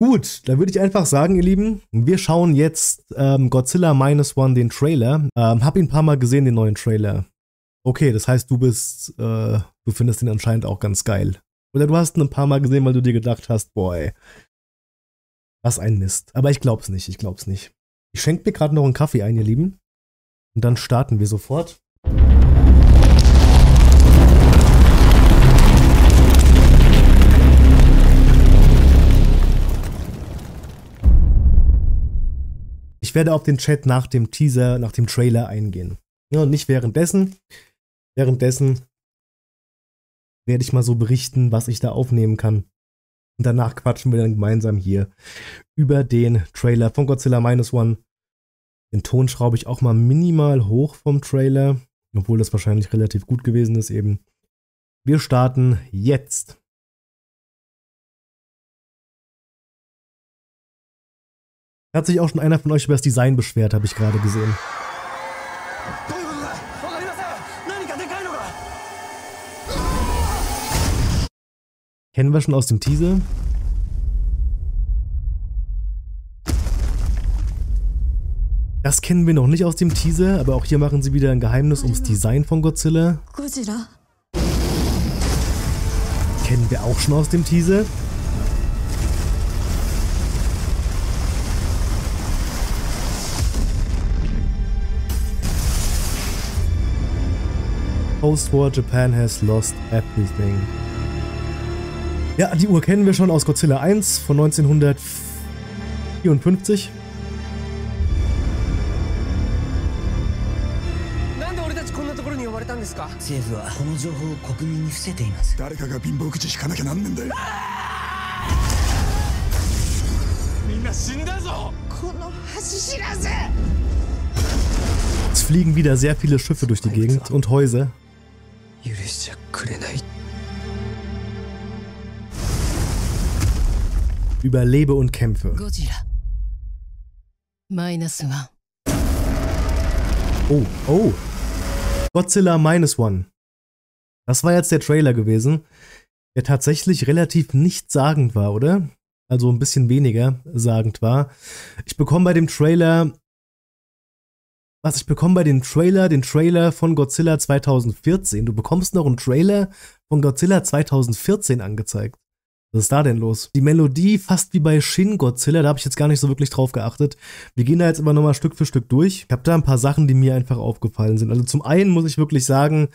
Gut, da würde ich einfach sagen, ihr Lieben, wir schauen jetzt ähm, Godzilla Minus One, den Trailer. Ähm, hab ihn ein paar Mal gesehen, den neuen Trailer. Okay, das heißt, du bist, äh, du findest ihn anscheinend auch ganz geil. Oder du hast ihn ein paar Mal gesehen, weil du dir gedacht hast, boy, was ein Mist. Aber ich glaub's nicht, ich glaub's nicht. Ich schenke mir gerade noch einen Kaffee ein, ihr Lieben. Und dann starten wir sofort. werde auf den Chat nach dem Teaser, nach dem Trailer eingehen. Ja, und nicht währenddessen. Währenddessen werde ich mal so berichten, was ich da aufnehmen kann. Und danach quatschen wir dann gemeinsam hier über den Trailer von Godzilla Minus One. Den Ton schraube ich auch mal minimal hoch vom Trailer, obwohl das wahrscheinlich relativ gut gewesen ist eben. Wir starten jetzt. Hat sich auch schon einer von euch über das Design beschwert, habe ich gerade gesehen. Kennen wir schon aus dem Teaser? Das kennen wir noch nicht aus dem Teaser, aber auch hier machen sie wieder ein Geheimnis ums Design von Godzilla. Kennen wir auch schon aus dem Teaser. Post-War Japan has lost everything. Ja, die Uhr kennen wir schon aus Godzilla 1 von 1954. Es fliegen wieder sehr viele Schiffe durch die Gegend und Häuser. 許しちゃくれない Überlebe und kämpfe. Godzilla. Minus One. Oh, oh. Godzilla Minus One. Das war jetzt der Trailer gewesen, der tatsächlich relativ nichtssagend war, oder? Also ein bisschen weniger sagend war. Ich bekomme bei dem Trailer was ich bekomme bei dem Trailer, den Trailer von Godzilla 2014. Du bekommst noch einen Trailer von Godzilla 2014 angezeigt. Was ist da denn los? Die Melodie fast wie bei Shin Godzilla, da habe ich jetzt gar nicht so wirklich drauf geachtet. Wir gehen da jetzt aber nochmal Stück für Stück durch. Ich habe da ein paar Sachen, die mir einfach aufgefallen sind. Also zum einen muss ich wirklich sagen,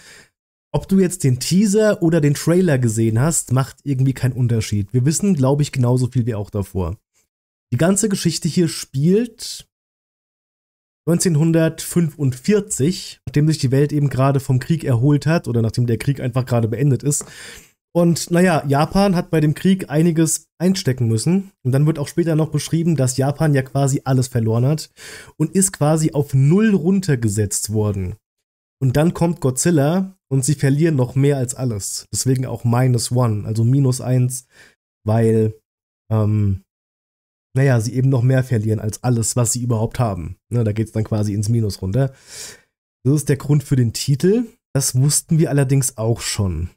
ob du jetzt den Teaser oder den Trailer gesehen hast, macht irgendwie keinen Unterschied. Wir wissen, glaube ich, genauso viel wie auch davor. Die ganze Geschichte hier spielt 1945, nachdem sich die Welt eben gerade vom Krieg erholt hat oder nachdem der Krieg einfach gerade beendet ist. Und naja, Japan hat bei dem Krieg einiges einstecken müssen. Und dann wird auch später noch beschrieben, dass Japan ja quasi alles verloren hat und ist quasi auf Null runtergesetzt worden. Und dann kommt Godzilla und sie verlieren noch mehr als alles. Deswegen auch minus one, also minus eins, weil ähm, naja, sie eben noch mehr verlieren als alles, was sie überhaupt haben. Ne, da geht es dann quasi ins Minus runter. Das ist der Grund für den Titel. Das wussten wir allerdings auch schon.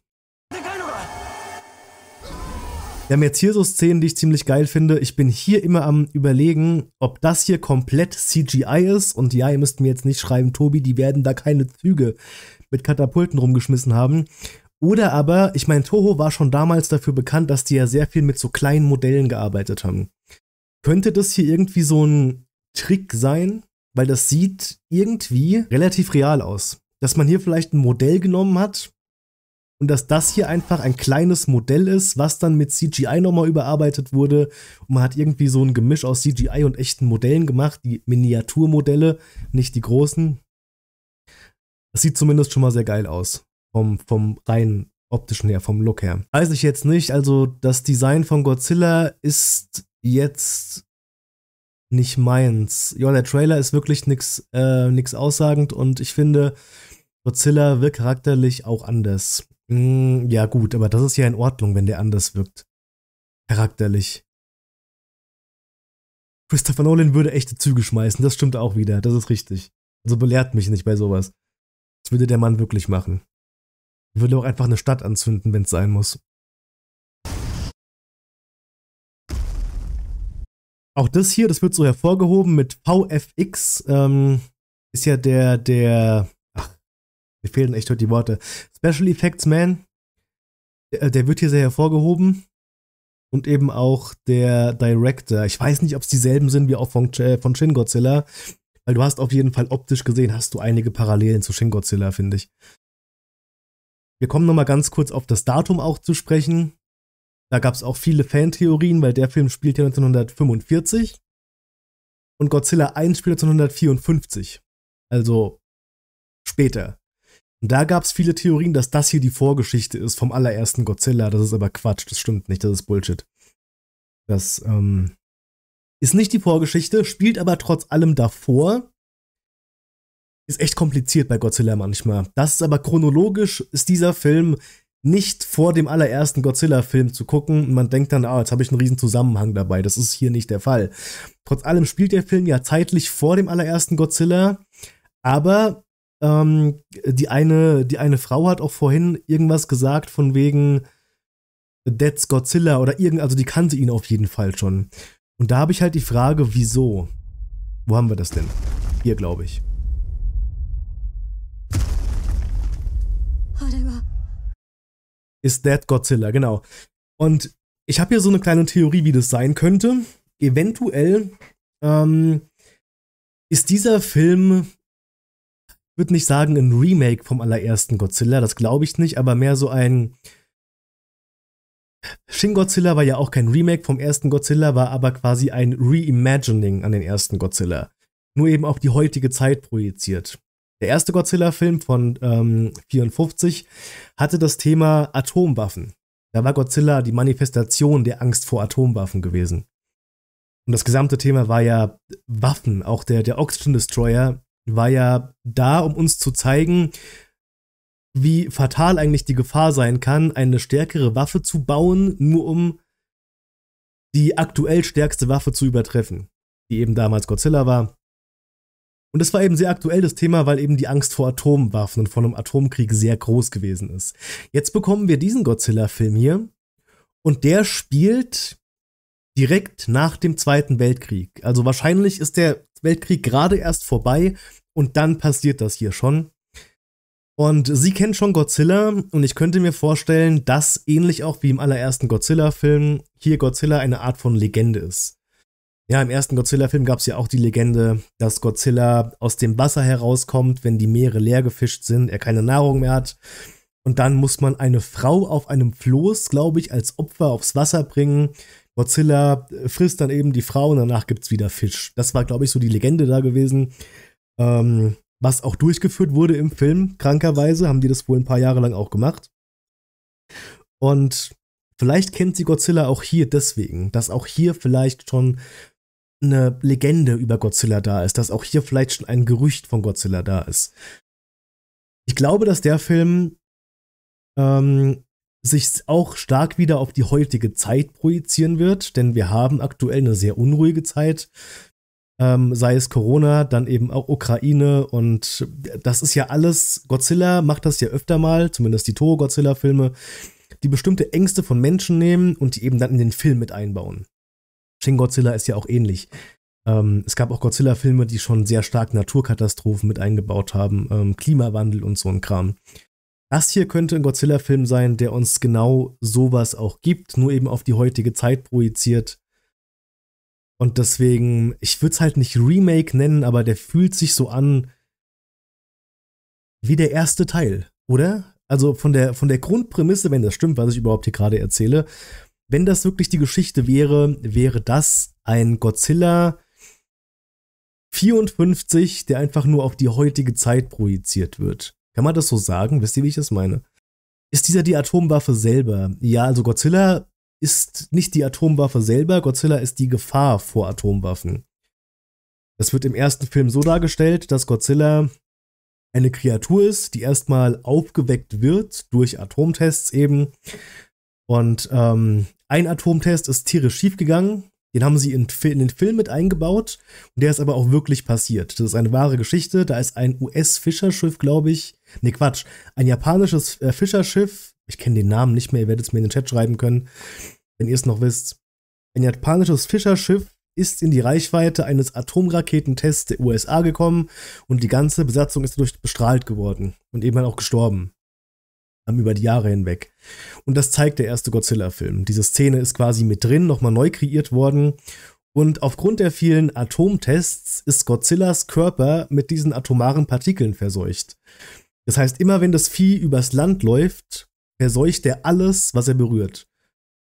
Wir haben jetzt hier so Szenen, die ich ziemlich geil finde. Ich bin hier immer am überlegen, ob das hier komplett CGI ist. Und ja, ihr müsst mir jetzt nicht schreiben, Tobi, die werden da keine Züge mit Katapulten rumgeschmissen haben. Oder aber, ich meine, Toho war schon damals dafür bekannt, dass die ja sehr viel mit so kleinen Modellen gearbeitet haben. Könnte das hier irgendwie so ein Trick sein? Weil das sieht irgendwie relativ real aus. Dass man hier vielleicht ein Modell genommen hat und dass das hier einfach ein kleines Modell ist, was dann mit CGI nochmal überarbeitet wurde. Und man hat irgendwie so ein Gemisch aus CGI und echten Modellen gemacht, die Miniaturmodelle, nicht die großen. Das sieht zumindest schon mal sehr geil aus. Vom, vom rein optischen her, vom Look her. Weiß ich jetzt nicht. Also das Design von Godzilla ist jetzt nicht meins. Ja, der Trailer ist wirklich nichts äh, nix aussagend und ich finde, Godzilla wirkt charakterlich auch anders. Mm, ja, gut, aber das ist ja in Ordnung, wenn der anders wirkt. Charakterlich. Christopher Nolan würde echte Züge schmeißen, das stimmt auch wieder, das ist richtig. Also belehrt mich nicht bei sowas. Das würde der Mann wirklich machen. Würde auch einfach eine Stadt anzünden, wenn es sein muss. Auch das hier, das wird so hervorgehoben mit VFX, ähm, ist ja der, der, ach, mir fehlen echt heute die Worte. Special Effects Man, der, äh, der wird hier sehr hervorgehoben. Und eben auch der Director. Ich weiß nicht, ob es dieselben sind wie auch von, äh, von Shin Godzilla, weil du hast auf jeden Fall optisch gesehen, hast du einige Parallelen zu Shin Godzilla, finde ich. Wir kommen nochmal ganz kurz auf das Datum auch zu sprechen. Da gab es auch viele Fantheorien, weil der Film spielt ja 1945 und Godzilla 1 spielt 1954. Also später. Und da gab es viele Theorien, dass das hier die Vorgeschichte ist vom allerersten Godzilla. Das ist aber Quatsch, das stimmt nicht, das ist Bullshit. Das ähm, ist nicht die Vorgeschichte, spielt aber trotz allem davor. Ist echt kompliziert bei Godzilla manchmal. Das ist aber chronologisch, ist dieser Film nicht vor dem allerersten Godzilla-Film zu gucken man denkt dann, ah, jetzt habe ich einen riesen Zusammenhang dabei. Das ist hier nicht der Fall. Trotz allem spielt der Film ja zeitlich vor dem allerersten Godzilla, aber ähm, die, eine, die eine Frau hat auch vorhin irgendwas gesagt von wegen That's Godzilla oder irgend, also die kannte ihn auf jeden Fall schon. Und da habe ich halt die Frage, wieso? Wo haben wir das denn? Hier, glaube ich. ist That Godzilla, genau. Und ich habe hier so eine kleine Theorie, wie das sein könnte. Eventuell ähm, ist dieser Film, würde nicht sagen, ein Remake vom allerersten Godzilla, das glaube ich nicht, aber mehr so ein. Shin Godzilla war ja auch kein Remake vom ersten Godzilla, war aber quasi ein Reimagining an den ersten Godzilla. Nur eben auf die heutige Zeit projiziert. Der erste Godzilla-Film von ähm, 54 hatte das Thema Atomwaffen. Da war Godzilla die Manifestation der Angst vor Atomwaffen gewesen. Und das gesamte Thema war ja Waffen. Auch der, der Oxygen Destroyer war ja da, um uns zu zeigen, wie fatal eigentlich die Gefahr sein kann, eine stärkere Waffe zu bauen, nur um die aktuell stärkste Waffe zu übertreffen, die eben damals Godzilla war. Und das war eben sehr aktuell das Thema, weil eben die Angst vor Atomwaffen und vor einem Atomkrieg sehr groß gewesen ist. Jetzt bekommen wir diesen Godzilla-Film hier und der spielt direkt nach dem Zweiten Weltkrieg. Also wahrscheinlich ist der Weltkrieg gerade erst vorbei und dann passiert das hier schon. Und sie kennt schon Godzilla und ich könnte mir vorstellen, dass ähnlich auch wie im allerersten Godzilla-Film hier Godzilla eine Art von Legende ist. Ja, im ersten Godzilla-Film gab es ja auch die Legende, dass Godzilla aus dem Wasser herauskommt, wenn die Meere leer gefischt sind, er keine Nahrung mehr hat. Und dann muss man eine Frau auf einem Floß, glaube ich, als Opfer aufs Wasser bringen. Godzilla äh, frisst dann eben die Frau und danach gibt es wieder Fisch. Das war, glaube ich, so die Legende da gewesen. Ähm, was auch durchgeführt wurde im Film, krankerweise, haben die das wohl ein paar Jahre lang auch gemacht. Und vielleicht kennt sie Godzilla auch hier deswegen, dass auch hier vielleicht schon eine Legende über Godzilla da ist, dass auch hier vielleicht schon ein Gerücht von Godzilla da ist. Ich glaube, dass der Film ähm, sich auch stark wieder auf die heutige Zeit projizieren wird, denn wir haben aktuell eine sehr unruhige Zeit. Ähm, sei es Corona, dann eben auch Ukraine und das ist ja alles, Godzilla macht das ja öfter mal, zumindest die Toho-Godzilla-Filme, die bestimmte Ängste von Menschen nehmen und die eben dann in den Film mit einbauen. Shin Godzilla ist ja auch ähnlich. Ähm, es gab auch Godzilla-Filme, die schon sehr stark Naturkatastrophen mit eingebaut haben, ähm, Klimawandel und so ein Kram. Das hier könnte ein Godzilla-Film sein, der uns genau sowas auch gibt, nur eben auf die heutige Zeit projiziert. Und deswegen, ich würde es halt nicht Remake nennen, aber der fühlt sich so an wie der erste Teil, oder? Also von der, von der Grundprämisse, wenn das stimmt, was ich überhaupt hier gerade erzähle, wenn das wirklich die Geschichte wäre, wäre das ein Godzilla 54, der einfach nur auf die heutige Zeit projiziert wird. Kann man das so sagen? Wisst ihr, wie ich das meine? Ist dieser die Atomwaffe selber? Ja, also Godzilla ist nicht die Atomwaffe selber, Godzilla ist die Gefahr vor Atomwaffen. Das wird im ersten Film so dargestellt, dass Godzilla eine Kreatur ist, die erstmal aufgeweckt wird durch Atomtests eben und ähm, ein Atomtest ist tierisch schiefgegangen. Den haben sie in, in, den Film mit eingebaut. Und der ist aber auch wirklich passiert. Das ist eine wahre Geschichte. Da ist ein US-Fischerschiff, glaube ich. Nee, Quatsch. Ein japanisches äh, Fischerschiff. Ich kenne den Namen nicht mehr. Ihr werdet es mir in den Chat schreiben können, wenn ihr es noch wisst. Ein japanisches Fischerschiff ist in die Reichweite eines Atomraketentests der USA gekommen und die ganze Besatzung ist dadurch bestrahlt geworden und eben halt auch gestorben über die Jahre hinweg. Und das zeigt der erste Godzilla-Film. Diese Szene ist quasi mit drin, nochmal neu kreiert worden. Und aufgrund der vielen Atomtests ist Godzillas Körper mit diesen atomaren Partikeln verseucht. Das heißt, immer wenn das Vieh übers Land läuft, verseucht er alles, was er berührt.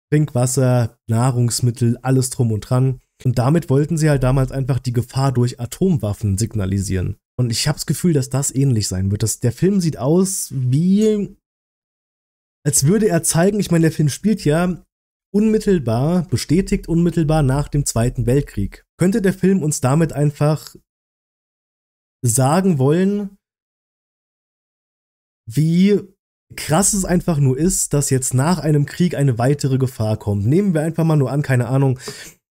Trinkwasser, Nahrungsmittel, alles drum und dran. Und damit wollten sie halt damals einfach die Gefahr durch Atomwaffen signalisieren. Und ich habe das Gefühl, dass das ähnlich sein wird. Das, der Film sieht aus wie als würde er zeigen, ich meine, der Film spielt ja unmittelbar, bestätigt unmittelbar nach dem Zweiten Weltkrieg. Könnte der Film uns damit einfach sagen wollen, wie krass es einfach nur ist, dass jetzt nach einem Krieg eine weitere Gefahr kommt. Nehmen wir einfach mal nur an, keine Ahnung,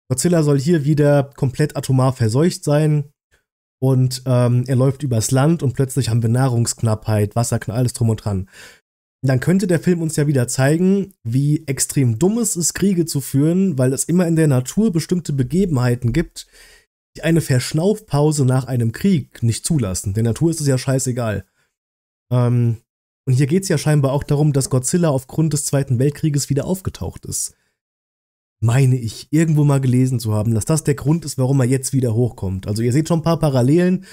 Godzilla soll hier wieder komplett atomar verseucht sein und ähm, er läuft übers Land und plötzlich haben wir Nahrungsknappheit, Wasserknappheit, alles drum und dran dann könnte der Film uns ja wieder zeigen, wie extrem dumm es ist, Kriege zu führen, weil es immer in der Natur bestimmte Begebenheiten gibt, die eine Verschnaufpause nach einem Krieg nicht zulassen. Der Natur ist es ja scheißegal. Ähm, und hier geht es ja scheinbar auch darum, dass Godzilla aufgrund des Zweiten Weltkrieges wieder aufgetaucht ist. Meine ich, irgendwo mal gelesen zu haben, dass das der Grund ist, warum er jetzt wieder hochkommt. Also ihr seht schon ein paar Parallelen.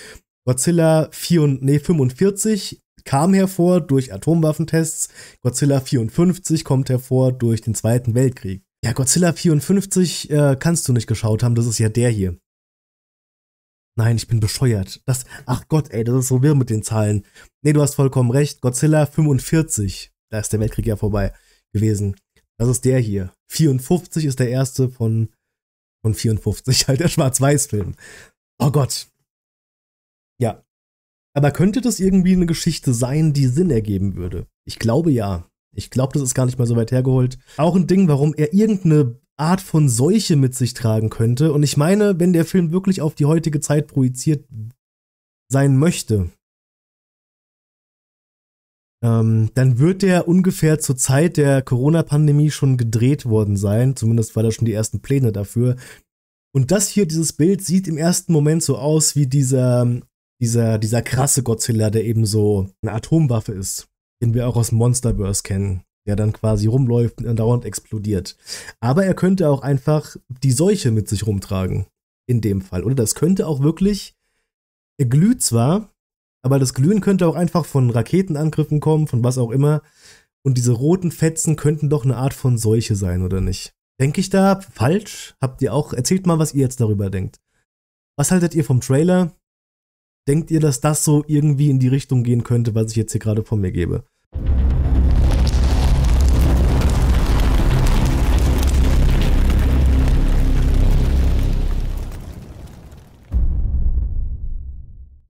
Godzilla 4, nee, 45 kam hervor durch Atomwaffentests. Godzilla 54 kommt hervor durch den Zweiten Weltkrieg. Ja, Godzilla 54 äh, kannst du nicht geschaut haben, das ist ja der hier. Nein, ich bin bescheuert. Das, ach Gott, ey, das ist so wirr mit den Zahlen. Nee, du hast vollkommen recht. Godzilla 45, da ist der Weltkrieg ja vorbei gewesen. Das ist der hier. 54 ist der erste von, von 54, halt der Schwarz-Weiß-Film. Oh Gott. Ja, aber könnte das irgendwie eine Geschichte sein, die Sinn ergeben würde? Ich glaube ja. Ich glaube, das ist gar nicht mal so weit hergeholt. Auch ein Ding, warum er irgendeine Art von Seuche mit sich tragen könnte. Und ich meine, wenn der Film wirklich auf die heutige Zeit projiziert sein möchte, ähm, dann wird der ungefähr zur Zeit der Corona-Pandemie schon gedreht worden sein. Zumindest war da schon die ersten Pläne dafür. Und das hier, dieses Bild, sieht im ersten Moment so aus wie dieser ähm, dieser, dieser krasse Godzilla, der eben so eine Atomwaffe ist, den wir auch aus Monsterverse kennen, der dann quasi rumläuft und dauernd explodiert. Aber er könnte auch einfach die Seuche mit sich rumtragen, in dem Fall. Oder das könnte auch wirklich, er glüht zwar, aber das Glühen könnte auch einfach von Raketenangriffen kommen, von was auch immer. Und diese roten Fetzen könnten doch eine Art von Seuche sein, oder nicht? Denke ich da falsch? Habt ihr auch? Erzählt mal, was ihr jetzt darüber denkt. Was haltet ihr vom Trailer? Denkt ihr, dass das so irgendwie in die Richtung gehen könnte, was ich jetzt hier gerade von mir gebe?